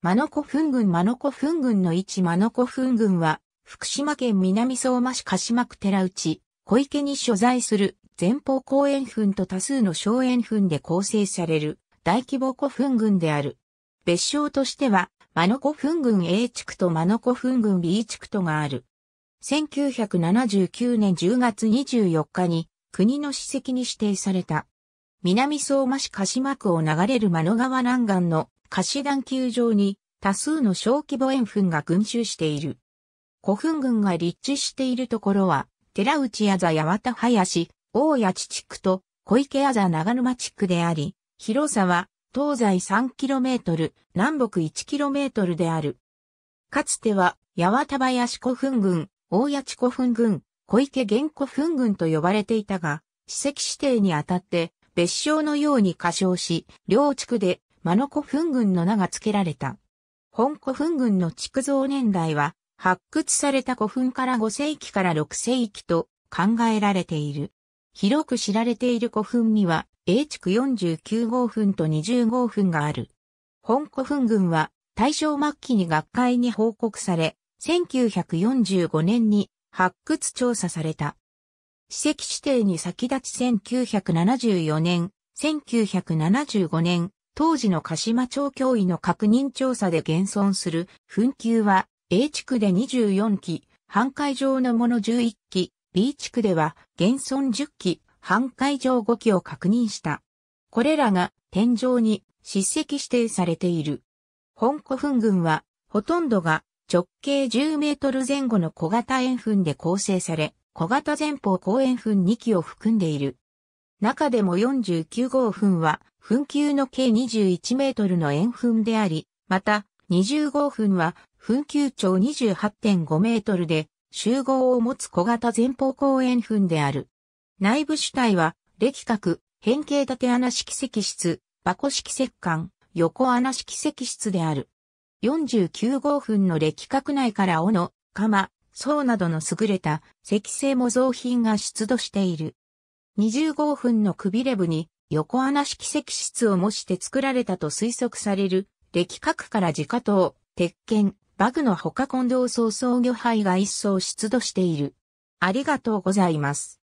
マノコフン群マノコフン群の位置マノコフン群は、福島県南相馬市鹿島区寺内、小池に所在する前方後円墳と多数の小円墳で構成される大規模古墳群である。別称としては、マノコ墳群 A 地区とマノコ墳群 B 地区とがある。1979年10月24日に国の史跡に指定された。南相馬市鹿島区を流れる真野川南岸の貸し団球場に多数の小規模円墳が群集している。古墳群が立地しているところは、寺内あざ八幡林、大谷地地区と小池あざ長沼地区であり、広さは東西 3km、南北 1km である。かつては、八幡林古墳群、大谷地古墳群、小池玄古墳群と呼ばれていたが、史跡指定にあたって別称のように歌唱し、両地区でマノ古墳群の名が付けられた。本古墳群の築造年代は、発掘された古墳から5世紀から6世紀と考えられている。広く知られている古墳には、A 築49号墳と20号墳がある。本古墳群は、大正末期に学会に報告され、1945年に発掘調査された。史跡指定に先立ち1974年、1975年、当時の鹿島町教委の確認調査で現存する墳丘は A 地区で24基、半海上のもの11基、B 地区では現存10基、半海上5基を確認した。これらが天井に叱責指定されている。本古墳群はほとんどが直径10メートル前後の小型円墳で構成され、小型前方後円墳2基を含んでいる。中でも49号墳は噴球の計21メートルの円墳であり、また、2号分は、噴球長28.5メートルで、集合を持つ小型前方後円墳である。内部主体は、歴角、変形縦穴式石室、箱式石管、横穴式石室である。49号墳の歴角内から斧、釜、層などの優れた石製模造品が出土している。25分のくびれ部に横穴式石室を模して作られたと推測される、歴角から自家刀、鉄拳、バグの他近藤総操魚杯が一層出土している。ありがとうございます。